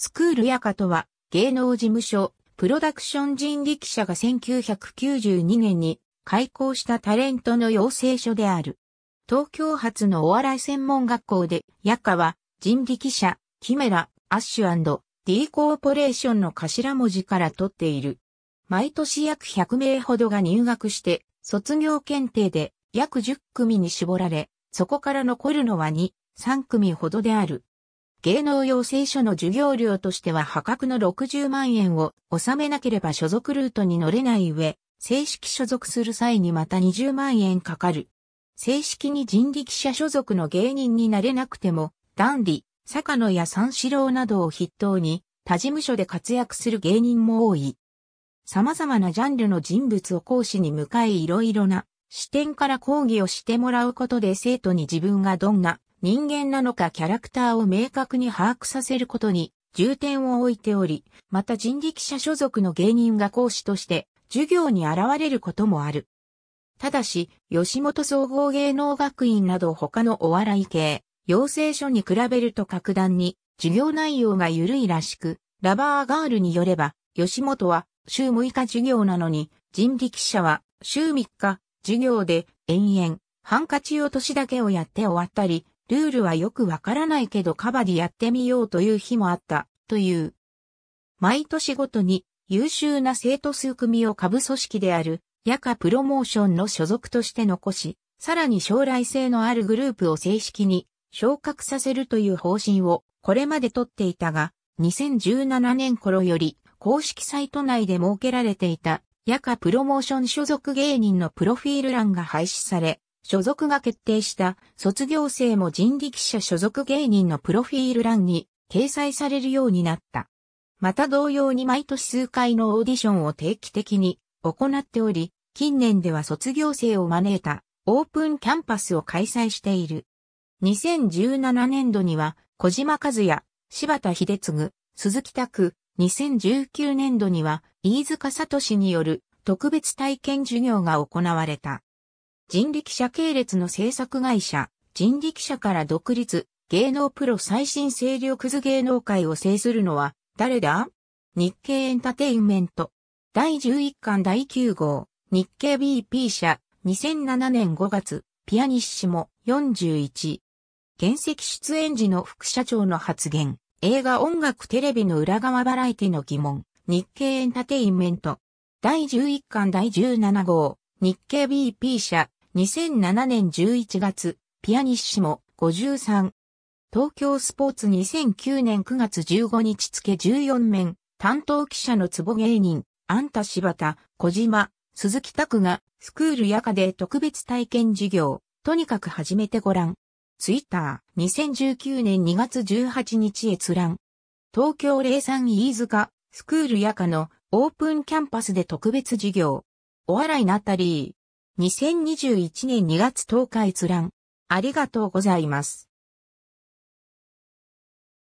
スクールヤカとは、芸能事務所、プロダクション人力車が1992年に開校したタレントの養成所である。東京発のお笑い専門学校で、ヤカは人力車、キメラ、アッシュ &D コーポレーションの頭文字から取っている。毎年約100名ほどが入学して、卒業検定で約10組に絞られ、そこから残るのは2、3組ほどである。芸能養成所の授業料としては破格の60万円を納めなければ所属ルートに乗れない上、正式所属する際にまた20万円かかる。正式に人力車所属の芸人になれなくても、ダンディ、坂野や三四郎などを筆頭に、他事務所で活躍する芸人も多い。様々なジャンルの人物を講師に迎えいろいろな視点から講義をしてもらうことで生徒に自分がどんな人間なのかキャラクターを明確に把握させることに重点を置いており、また人力車所属の芸人が講師として授業に現れることもある。ただし、吉本総合芸能学院など他のお笑い系、養成所に比べると格段に授業内容が緩いらしく、ラバーガールによれば、吉本は週6日授業なのに、人力車は週3日授業で延々、ハンカチ落としだけをやって終わったり、ルールはよくわからないけどカバディやってみようという日もあった、という。毎年ごとに優秀な生徒数組を下部組織である、夜間プロモーションの所属として残し、さらに将来性のあるグループを正式に昇格させるという方針をこれまで取っていたが、2017年頃より公式サイト内で設けられていた夜間プロモーション所属芸人のプロフィール欄が廃止され、所属が決定した卒業生も人力車所属芸人のプロフィール欄に掲載されるようになった。また同様に毎年数回のオーディションを定期的に行っており、近年では卒業生を招いたオープンキャンパスを開催している。2017年度には小島和也、柴田秀次、鈴木拓、2019年度には飯塚聡による特別体験授業が行われた。人力車系列の制作会社、人力車から独立、芸能プロ最新勢力図芸能界を制するのは、誰だ日経エンタテインメント。第11巻第9号、日経 BP 社、2007年5月、ピアニッシモ、41。原石出演時の副社長の発言、映画音楽テレビの裏側バラエティの疑問、日経エンタテインメント。第11巻第17号、日経 BP 社、2007年11月、ピアニッシモ、53。東京スポーツ2009年9月15日付14面、担当記者の壺芸人、あんた柴田、小島、鈴木拓が、スクール夜かで特別体験授業、とにかく始めてごらん。ツイッター、2019年2月18日閲覧。東京03飯塚、スクール夜かのオープンキャンパスで特別授業。お笑いナタリー、2021年2月10日閲覧。ありがとうございます。